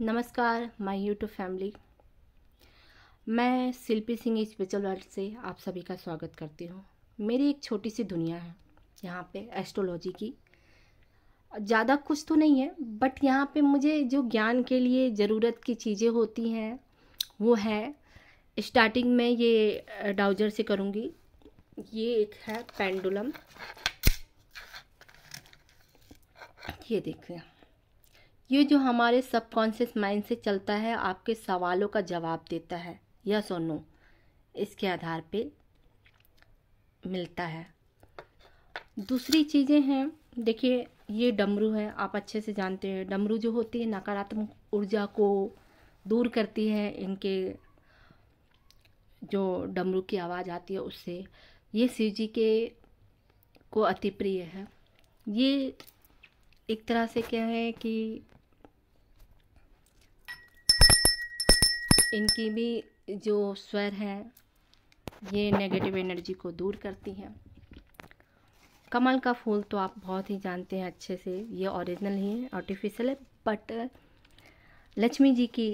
नमस्कार my YouTube family मैं शिल्पी Singh special world से आप सभी का स्वागत करती हूँ मेरी एक छोटी सी दुनिया है यहाँ पे एस्ट्रोलॉजी की ज़्यादा कुछ तो नहीं है बट यहाँ पे मुझे जो ज्ञान के लिए ज़रूरत की चीज़ें होती हैं वो है स्टार्टिंग में ये डाउजर से करूँगी ये एक है पेंडुलम ये देखिए ये जो हमारे सबकॉन्शियस माइंड से चलता है आपके सवालों का जवाब देता है या सुनो नो इसके आधार पे मिलता है दूसरी चीज़ें हैं देखिए ये डमरू है आप अच्छे से जानते हैं डमरू जो होती है नकारात्मक ऊर्जा को दूर करती है इनके जो डमरू की आवाज़ आती है उससे ये शिव जी के को अति प्रिय है ये एक तरह से क्या है कि इनकी भी जो स्वर है ये नेगेटिव एनर्जी को दूर करती है कमल का फूल तो आप बहुत ही जानते हैं अच्छे से ये ओरिजिनल ही है आर्टिफिशियल है बट लक्ष्मी जी की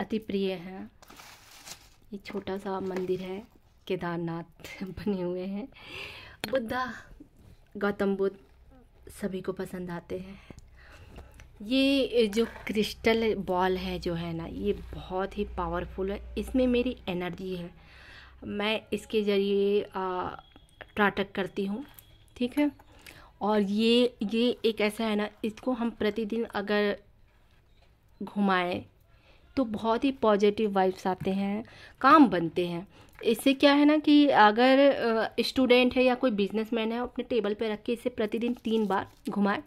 अति प्रिय है ये छोटा सा मंदिर है केदारनाथ बने हुए हैं बुद्धा गौतम बुद्ध सभी को पसंद आते हैं ये जो क्रिस्टल बॉल है जो है ना ये बहुत ही पावरफुल है इसमें मेरी एनर्जी है मैं इसके ज़रिए ट्राटक करती हूँ ठीक है और ये ये एक ऐसा है ना इसको हम प्रतिदिन अगर घुमाएं तो बहुत ही पॉजिटिव वाइब्स आते हैं काम बनते हैं इससे क्या है ना कि अगर स्टूडेंट है या कोई बिजनेसमैन है अपने टेबल पे रख के इसे प्रतिदिन तीन बार घुमाएं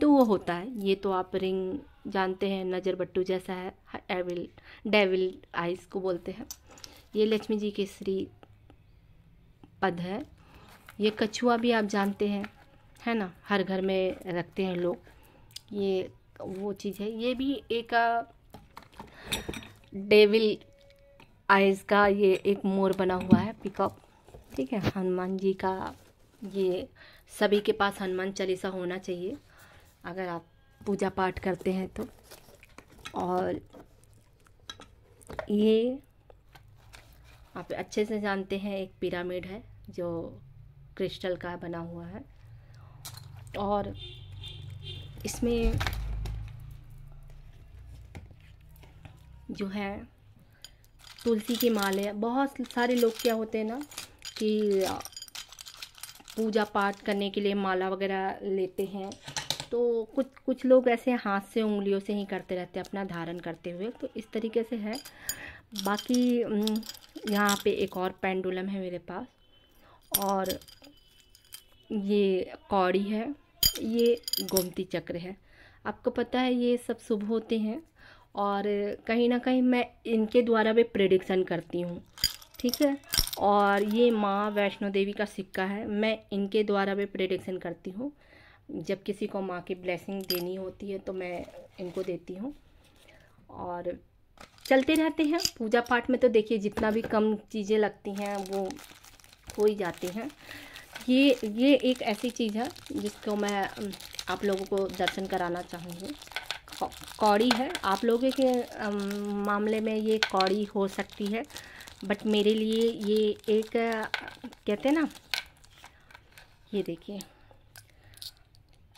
तो वो होता है ये तो आप रिंग जानते हैं नज़र बट्टू जैसा है एविल डेविल आइस को बोलते हैं ये लक्ष्मी जी के श्री पद है ये कछुआ भी आप जानते हैं है ना हर घर में रखते हैं लोग ये वो चीज़ है ये भी एक डेविल आइज़ का ये एक मोर बना हुआ है पिकअप ठीक है हनुमान जी का ये सभी के पास हनुमान चालीसा होना चाहिए अगर आप पूजा पाठ करते हैं तो और ये आप अच्छे से जानते हैं एक पिरामिड है जो क्रिस्टल का बना हुआ है और इसमें जो है तुलसी की माले बहुत सारे लोग क्या होते हैं ना कि पूजा पाठ करने के लिए माला वगैरह लेते हैं तो कुछ कुछ लोग ऐसे हाथ से उंगलियों से ही करते रहते हैं अपना धारण करते हुए तो इस तरीके से है बाकी यहाँ पे एक और पेंडुलम है मेरे पास और ये कौड़ी है ये गोमती चक्र है आपको पता है ये सब शुभ होते हैं और कहीं ना कहीं मैं इनके द्वारा भी प्रिडिक्शन करती हूँ ठीक है और ये माँ वैष्णो देवी का सिक्का है मैं इनके द्वारा भी प्रिडिक्शन करती हूँ जब किसी को माँ की ब्लेसिंग देनी होती है तो मैं इनको देती हूँ और चलते रहते हैं पूजा पाठ में तो देखिए जितना भी कम चीज़ें लगती हैं वो हो ही जाती हैं ये ये एक ऐसी चीज़ है जिसको मैं आप लोगों को दर्शन कराना चाहूँगी कौड़ी है आप लोगों के मामले में ये कौड़ी हो सकती है बट मेरे लिए ये एक कहते हैं ना ये देखिए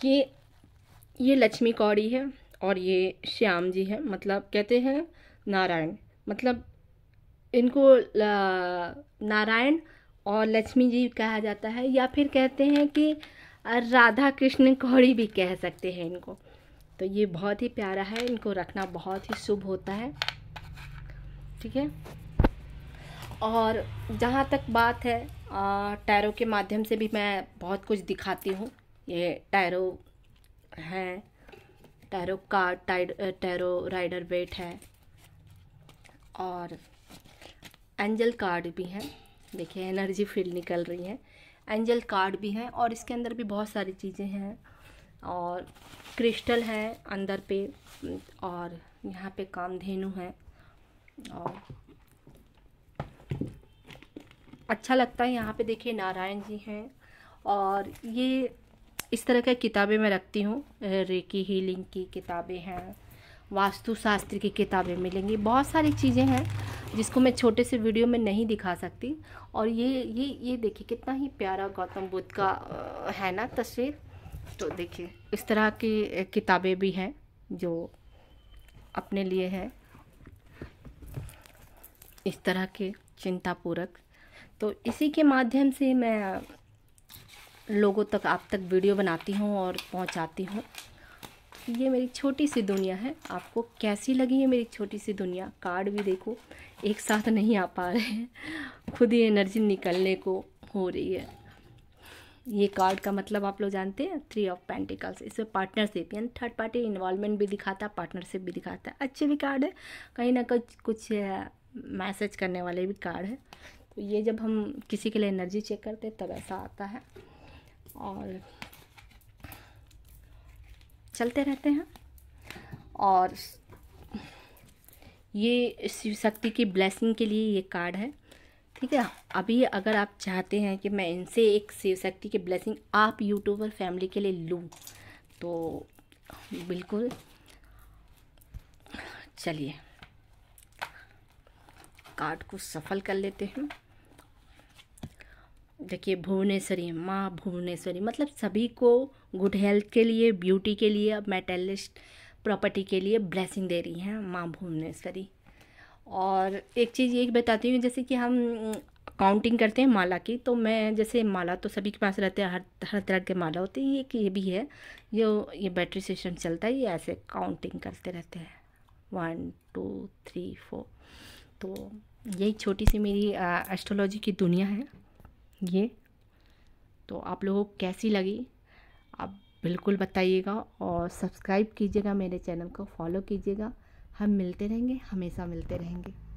कि ये लक्ष्मी कौड़ी है और ये श्याम जी है मतलब कहते हैं नारायण मतलब इनको नारायण और लक्ष्मी जी कहा जाता है या फिर कहते हैं कि राधा कृष्ण कौड़ी भी कह सकते हैं इनको तो ये बहुत ही प्यारा है इनको रखना बहुत ही शुभ होता है ठीक है और जहाँ तक बात है टैरो के माध्यम से भी मैं बहुत कुछ दिखाती हूँ ये टैरो है tarot card tarot Rider Waite है और एंजल कार्ड भी हैं देखिए एनर्जी फील्ड निकल रही है एंजल कार्ड भी हैं और इसके अंदर भी बहुत सारी चीज़ें हैं और क्रिस्टल है अंदर पे और यहाँ पे कामधेनु है और अच्छा लगता है यहाँ पे देखिए नारायण जी हैं और ये इस तरह की किताबें मैं रखती हूँ रेकी हीलिंग की किताबें हैं वास्तुशास्त्र की किताबें मिलेंगी बहुत सारी चीज़ें हैं जिसको मैं छोटे से वीडियो में नहीं दिखा सकती और ये ये ये देखिए कितना ही प्यारा गौतम बुद्ध का है ना तस्वीर तो देखिए इस तरह की किताबें भी हैं जो अपने लिए हैं इस तरह के चिंतापूरक तो इसी के माध्यम से मैं लोगों तक आप तक वीडियो बनाती हूँ और पहुँचाती हूँ ये मेरी छोटी सी दुनिया है आपको कैसी लगी है मेरी छोटी सी दुनिया कार्ड भी देखो एक साथ नहीं आ पा रहे हैं खुद ही एनर्जी निकलने को हो रही है ये कार्ड का मतलब आप लोग जानते हैं थ्री ऑफ पेंटिकल्स इसमें पार्टनरशिप यानी थर्ड पार्टी इन्वॉल्वमेंट भी दिखाता है पार्टनरशिप भी दिखाता है अच्छे भी कार्ड है कहीं ना कहीं कुछ मैसेज करने वाले भी कार्ड है तो ये जब हम किसी के लिए एनर्जी चेक करते हैं तब ऐसा आता है और चलते रहते हैं और ये शिव शक्ति की ब्लेसिंग के लिए ये कार्ड है ठीक है अभी अगर आप चाहते हैं कि मैं इनसे एक शिव शक्ति की ब्लेसिंग आप यूट्यूबर फैमिली के लिए लूँ तो बिल्कुल चलिए कार्ड को सफल कर लेते हैं देखिए भुवनेश्वरी माँ भुवनेश्वरी मतलब सभी को गुड हेल्थ के लिए ब्यूटी के लिए मेटेलिस्ट प्रॉपर्टी के लिए ब्लेसिंग दे रही हैं माँ भुवनेश्वरी और एक चीज़ ये बताती हूँ जैसे कि हम काउंटिंग करते हैं माला की तो मैं जैसे माला तो सभी के पास रहते हैं हर हर तरह के माला होते हैं एक ये भी है जो ये बैटरी सिस्टम चलता है ये ऐसे काउंटिंग करते रहते हैं वन टू थ्री फोर तो यही छोटी सी मेरी एस्ट्रोलॉजी की दुनिया है ये तो आप लोगों को कैसी लगी आप बिल्कुल बताइएगा और सब्सक्राइब कीजिएगा मेरे चैनल को फॉलो कीजिएगा हम मिलते रहेंगे हमेशा मिलते रहेंगे